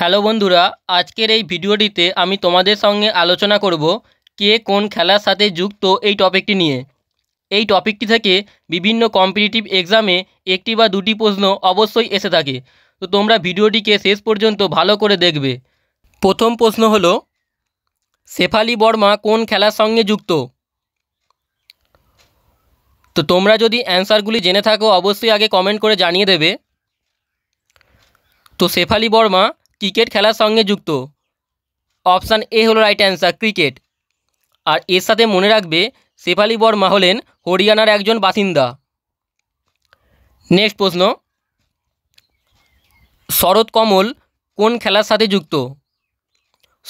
hello বন্ধুরা আজকের এই ভিডিওটিতে আমি তোমাদের সঙ্গে আলোচনা করব কে কোন খেলার সাথে যুক্ত এই টপিকটি নিয়ে এই টপিকটি থেকে বিভিন্ন কম্পিটিটিভ এক্সামে একটি বা দুটি প্রশ্ন অবশ্যই এসে থাকে তো তোমরা ভিডিওটিকে শেষ পর্যন্ত ভালো করে দেখবে প্রথম প্রশ্ন হল শেফালি বর্মা কোন খেলার সঙ্গে যুক্ত তো তোমরা যদি অ্যান্সারগুলি জেনে থাকো অবশ্যই আগে কমেন্ট করে জানিয়ে দেবে তো শেফালি বর্মা ক্রিকেট খেলার সঙ্গে যুক্ত অপশান এ হলো রাইট অ্যান্সার ক্রিকেট আর এর সাথে মনে রাখবে শেফালি বর্মা হলেন হরিয়ানার একজন বাসিন্দা নেক্সট প্রশ্ন শরৎ কমল কোন খেলার সাথে যুক্ত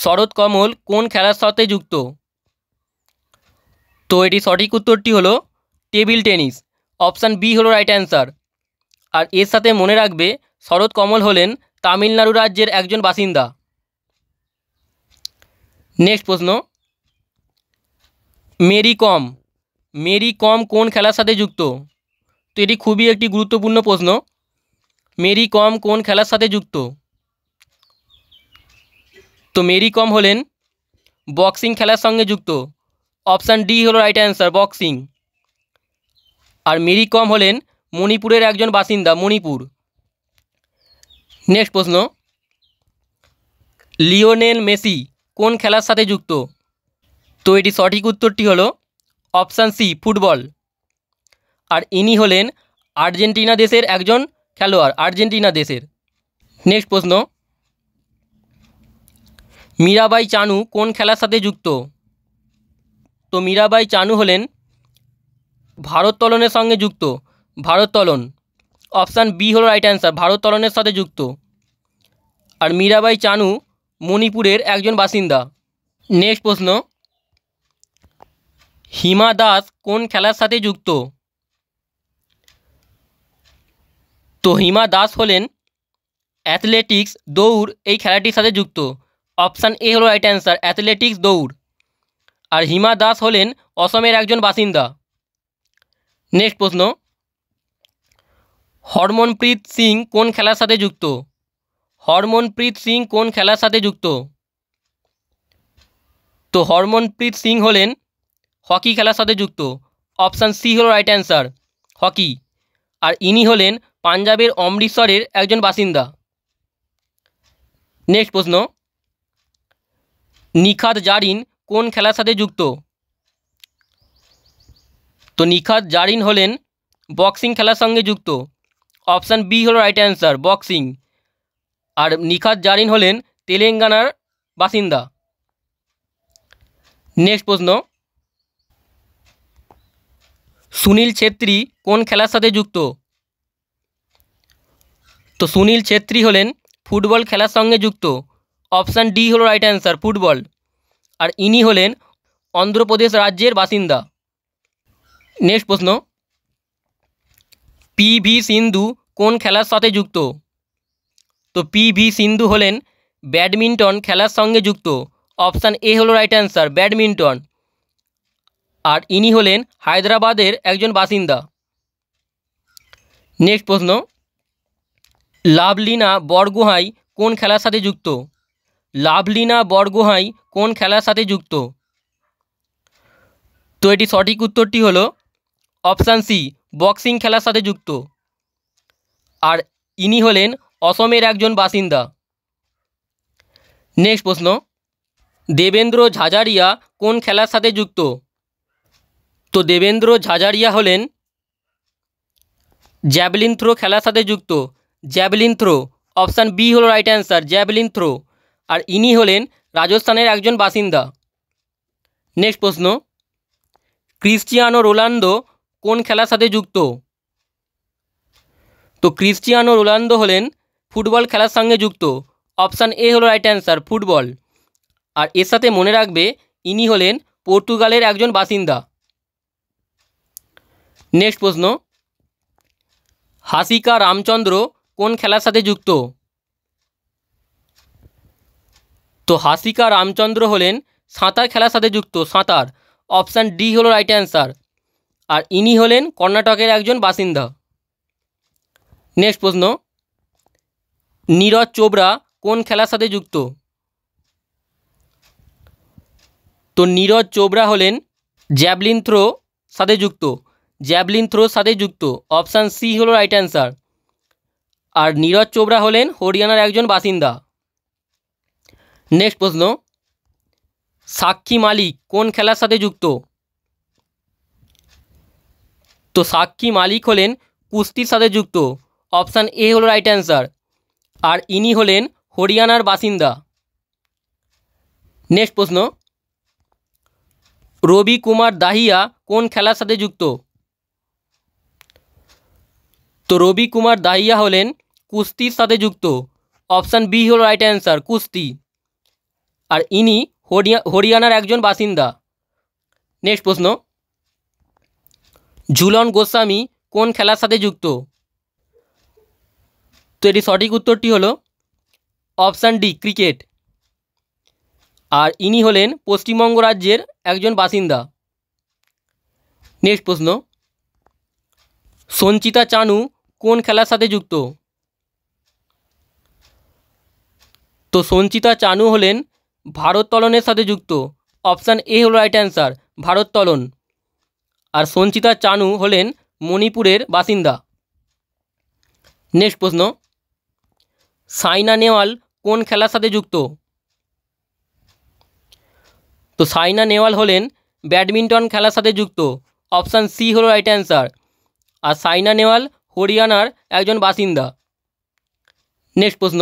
শরৎ কমল কোন খেলার সাথে যুক্ত তো এটি সঠিক উত্তরটি হলো টেবিল টেনিস অপশান বি হলো রাইট অ্যান্সার আর এর সাথে মনে রাখবে শরৎ কমল হলেন তামিলনাড়ু রাজ্যের একজন বাসিন্দা নেক্সট প্রশ্ন মেরি কম মেরি কম কোন খেলার সাথে যুক্ত তো এটি খুবই একটি গুরুত্বপূর্ণ প্রশ্ন মেরি কম কোন খেলার সাথে যুক্ত তো মেরি কম হলেন বক্সিং খেলার সঙ্গে যুক্ত অপশান ডি হলো রাইট অ্যান্সার বক্সিং আর মেরি কম হলেন মণিপুরের একজন বাসিন্দা মণিপুর নেক্সট প্রশ্ন লিওনেল মেসি কোন খেলার সাথে যুক্ত তো এটি সঠিক উত্তরটি হলো অপশান সি ফুটবল আর ইনি হলেন আর্জেন্টিনা দেশের একজন খেলোয়াড় আর্জেন্টিনা দেশের নেক্সট প্রশ্ন মীরাবাই চানু কোন খেলার সাথে যুক্ত তো মীরাবাই চানু হলেন ভারোত্তোলনের সঙ্গে যুক্ত ভারোত্তোলন অপশান বি হলো রাইট অ্যান্সার ভারোত্তোলনের সাথে যুক্ত আর মীরাবাই চানু মণিপুরের একজন বাসিন্দা নেক্সট প্রশ্ন হিমা দাস কোন খেলার সাথে যুক্ত তো হিমা দাস হলেন অ্যাথলেটিক্স দৌড় এই খেলাটির সাথে যুক্ত অপশান এ হলো রাইট অ্যান্সার অ্যাথলেটিক্স দৌড় আর হিমা দাস হলেন অসমের একজন বাসিন্দা নেক্সট প্রশ্ন হরমনপ্রীত সিং কোন খেলার সাথে যুক্ত হরমনপ্রীত সিং কোন খেলার সাথে যুক্ত তো হরমনপ্রীত সিং হলেন হকি খেলার সাথে যুক্ত অপশান সি হল রাইট অ্যান্সার হকি আর ইনি হলেন পাঞ্জাবের অমৃতসরের একজন বাসিন্দা নেক্সট প্রশ্ন নিখাত জারিন কোন খেলার সাথে যুক্ত তো নিখাত জারিন হলেন বক্সিং খেলার সঙ্গে যুক্ত অপশান বি হলো রাইট অ্যান্সার বক্সিং আর নিখাত জারিন হলেন তেলেঙ্গানার বাসিন্দা নেক্সট প্রশ্ন সুনীল ছেত্রী কোন খেলার সাথে যুক্ত তো সুনীল ছেত্রী হলেন ফুটবল খেলার সঙ্গে যুক্ত অপশান ডি হলো রাইট অ্যান্সার ফুটবল আর ইনি হলেন অন্ধ্রপ্রদেশ রাজ্যের বাসিন্দা নেক্সট প্রশ্ন পি ভি সিন্ধু কোন খেলার সাথে যুক্ত তো পি ভি সিন্ধু হলেন ব্যাডমিন্টন খেলার সঙ্গে যুক্ত অপশান এ হলো রাইট অ্যান্সার ব্যাডমিন্টন আর ইনি হলেন হায়দ্রাবাদের একজন বাসিন্দা নেক্সট প্রশ্ন লাভলিনা বরগুহাই কোন খেলার সাথে যুক্ত লাভলিনা বরগুহাই কোন খেলার সাথে যুক্ত তো এটি সঠিক উত্তরটি হলো অপশান সি বক্সিং খেলার সাথে যুক্ত আর ইনি হলেন অসমের একজন বাসিন্দা নেক্সট প্রশ্ন দেবেন্দ্র ঝাঝারিয়া কোন খেলার সাথে যুক্ত তো দেবেন্দ্র ঝাঝারিয়া হলেন জ্যাভলিন থ্রো খেলার সাথে যুক্ত জ্যাভলিন থ্রো অপশান বি হলো রাইট অ্যান্সার জ্যাভলিন থ্রো আর ইনি হলেন রাজস্থানের একজন বাসিন্দা নেক্সট প্রশ্ন ক্রিস্টিয়ানো রোনাল্ডো কোন খেলার সাথে যুক্ত তো ক্রিস্টিয়ানো রোনাল্ডো হলেন ফুটবল খেলার সঙ্গে যুক্ত অপশান এ হলো রাইট অ্যান্সার ফুটবল আর এর সাথে মনে রাখবে ইনি হলেন পর্তুগালের একজন বাসিন্দা নেক্সট প্রশ্ন হাসিকা রামচন্দ্র কোন খেলার সাথে যুক্ত তো হাসিকা রামচন্দ্র হলেন সাঁতার খেলার সাথে যুক্ত সাঁতার অপশান ডি হলো রাইট অ্যান্সার আর ইনি হলেন কর্ণাটকের একজন বাসিন্দা নেক্সট প্রশ্ন নীরজ চোপড়া কোন খেলার সাথে যুক্ত তো নীরজ চোপড়া হলেন জ্যাভলিন থ্রো সাথে যুক্ত জ্যাভলিন থ্রোর সাথে যুক্ত অপশান সি হলো রাইট অ্যান্সার আর নীরজ চোপড়া হলেন হরিয়ানার একজন বাসিন্দা নেক্সট প্রশ্ন সাক্ষী মালিক কোন খেলার সাথে যুক্ত তো সাক্ষী মালিক হলেন কুস্তির সাথে যুক্ত অপশান এ হলো রাইট অ্যান্সার আর ইনি হলেন হরিয়ানার বাসিন্দা নেক্সট প্রশ্ন রবি কুমার দাহিয়া কোন খেলার সাথে যুক্ত তো রবি কুমার দাহিয়া হলেন কুস্তির সাথে যুক্ত অপশান বি হল রাইট অ্যান্সার কুস্তি আর ইনি হরিয়ানার একজন বাসিন্দা নেক্সট প্রশ্ন ঝুলন গোস্বামী কোন খেলার সাথে যুক্ত তো এটি সঠিক উত্তরটি হলো অপশান ডি ক্রিকেট আর ইনি হলেন পশ্চিমবঙ্গ রাজ্যের একজন বাসিন্দা নেক্সট প্রশ্ন সঞ্চিতা চানু কোন খেলার সাথে যুক্ত তো সঞ্চিতা চানু হলেন ভারোত্তোলনের সাথে যুক্ত অপশান এ হলো রাইট অ্যান্সার ভারোত্তোলন আর সঞ্চিতা চানু হলেন মণিপুরের বাসিন্দা নেক্সট প্রশ্ন সাইনা নেওয়াল কোন খেলার সাথে যুক্ত তো সাইনা নেওয়াল হলেন ব্যাডমিন্টন খেলার সাথে যুক্ত অপশান সি হল রাইট অ্যান্সার আর সাইনা নেওয়াল হরিয়ানার একজন বাসিন্দা নেক্সট প্রশ্ন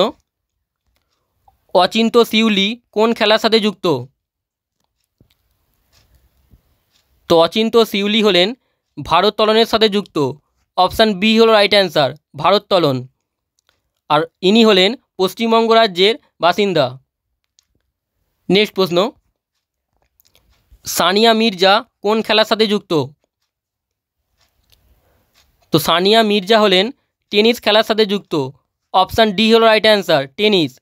অচিন্ত শিউলি কোন খেলার সাথে যুক্ত তো অচিন্ত্য শিউলি হলেন ভারোত্তোলনের সাথে যুক্ত অপশান বি হলো রাইট অ্যান্সার ভারোত্তোলন আর ইনি হলেন পশ্চিমবঙ্গ রাজ্যের বাসিন্দা নেক্সট প্রশ্ন সানিয়া মির্জা কোন খেলার সাথে যুক্ত তো সানিয়া মির্জা হলেন টেনিস খেলার সাথে যুক্ত অপশান ডি হলো রাইট অ্যান্সার টেনিস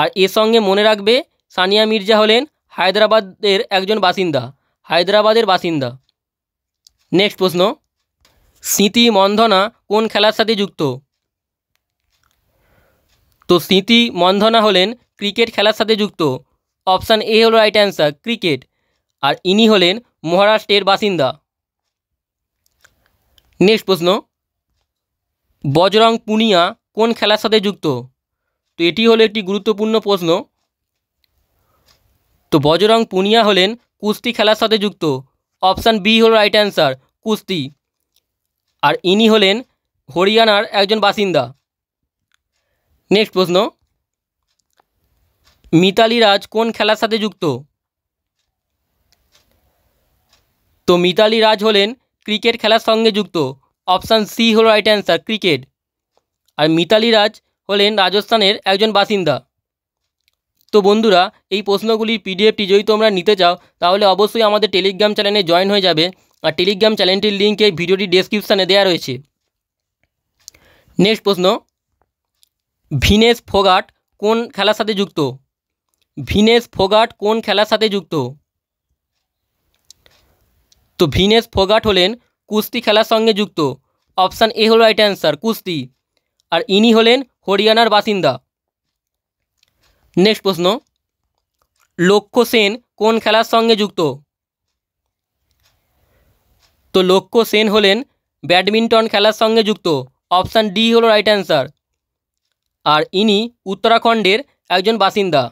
আর এর সঙ্গে মনে রাখবে সানিয়া মির্জা হলেন হায়দ্রাবাদের একজন বাসিন্দা হায়দ্রাবাদের বাসিন্দা নেক্সট প্রশ্ন স্মৃতি মন্ধনা কোন খেলার সাথে যুক্ত তো স্মৃতি মন্ধনা হলেন ক্রিকেট খেলার সাথে যুক্ত অপশান এ হল রাইট অ্যান্সার ক্রিকেট আর ইনি হলেন মহারাষ্ট্রের বাসিন্দা নেক্সট প্রশ্ন বজরং পুনিয়া কোন খেলার সাথে যুক্ত তো এটি হলো একটি গুরুত্বপূর্ণ প্রশ্ন তো বজরং পুনিয়া হলেন কুস্তি খেলার সাথে যুক্ত অপশান বি হল রাইট অ্যান্সার কুস্তি আর ইনি হলেন হরিয়ানার একজন বাসিন্দা নেক্সট প্রশ্ন মিতালি রাজ কোন খেলার সাথে যুক্ত তো মিতালি রাজ হলেন ক্রিকেট খেলার সঙ্গে যুক্ত অপশান সি হল রাইট অ্যান্সার ক্রিকেট আর মিতালি রাজ হলেন রাজস্থানের একজন বাসিন্দা তো বন্ধুরা এই প্রশ্নগুলির পিডিএফটি যদি তোমরা নিতে চাও তাহলে অবশ্যই আমাদের টেলিগ্রাম চ্যানেলে জয়েন হয়ে যাবে আর টেলিগ্রাম চ্যানেলটির লিঙ্ক এই ভিডিওটি ডেসক্রিপশানে দেওয়া রয়েছে নেক্সট প্রশ্ন ভিনেস ফোগাট কোন খেলার সাথে যুক্ত ভিনেস ফোগাট কোন খেলার সাথে যুক্ত তো ভিনেস ফোগাট হলেন কুস্তি খেলার সঙ্গে যুক্ত অপশান এ হল রাইট অ্যান্সার কুস্তি আর ইনি হলেন হরিয়ানার বাসিন্দা নেক্সট প্রশ্ন লক্ষ্য সেন কোন খেলার সঙ্গে যুক্ত তো লক্ষ্য সেন হলেন ব্যাডমিন্টন খেলার সঙ্গে যুক্ত অপশান ডি হলো রাইট অ্যান্সার আর ইনি উত্তরাখণ্ডের একজন বাসিন্দা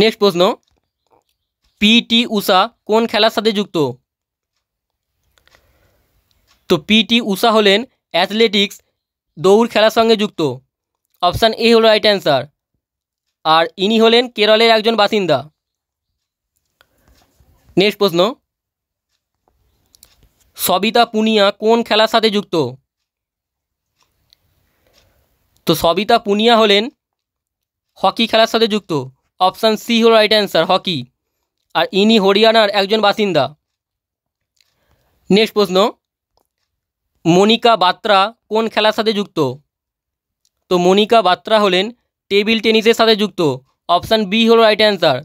নেক্সট প্রশ্ন পিটি উষা কোন খেলার সাথে যুক্ত তো পিটি উষা হলেন অ্যাথলেটিক্স দৌড় খেলার সঙ্গে যুক্ত অপশান এ হলো রাইট অ্যান্সার আর ইনি হলেন কেরলের একজন বাসিন্দা নেক্সট প্রশ্ন সবিতা পুনিয়া কোন খেলার সাথে যুক্ত তো সবিতা পুনিয়া হলেন হকি খেলার সাথে যুক্ত অপশান সি হল রাইট অ্যান্সার হকি আর ইনি হরিয়ানার একজন বাসিন্দা নেক্সট প্রশ্ন মনিকা বাত্রা কোন খেলার সাথে যুক্ত তো মনিকা বাত্রা হলেন টেবিল টেনিসের সাথে যুক্ত অপশান বি হল রাইট অ্যান্সার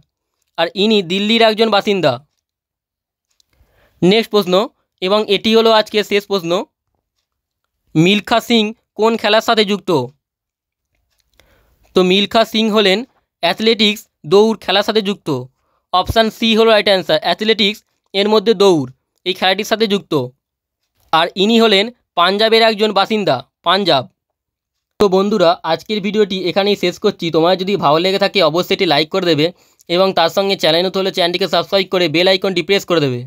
আর ইনি দিল্লির একজন বাসিন্দা নেক্সট প্রশ্ন এবং এটি হলো আজকে শেষ প্রশ্ন মিলখা সিং কোন খেলার সাথে যুক্ত তো মিলখা সিং হলেন অ্যাথলেটিক্স দৌড় খেলার সাথে যুক্ত অপশান সি হলো রাইট অ্যান্সার অ্যাথলেটিক্স এর মধ্যে দৌড় এই খেলাটির সাথে যুক্ত আর ইনি হলেন পাঞ্জাবের একজন বাসিন্দা পাঞ্জাব তো বন্ধুরা আজকের ভিডিওটি এখানেই শেষ করছি তোমার যদি ভালো লেগে থাকে অবশ্যই এটি লাইক করে দেবে এবং তার সঙ্গে চ্যানেল হলে চ্যানেলটিকে সাবস্ক্রাইব করে বেল আইকনটি প্রেস করে দেবে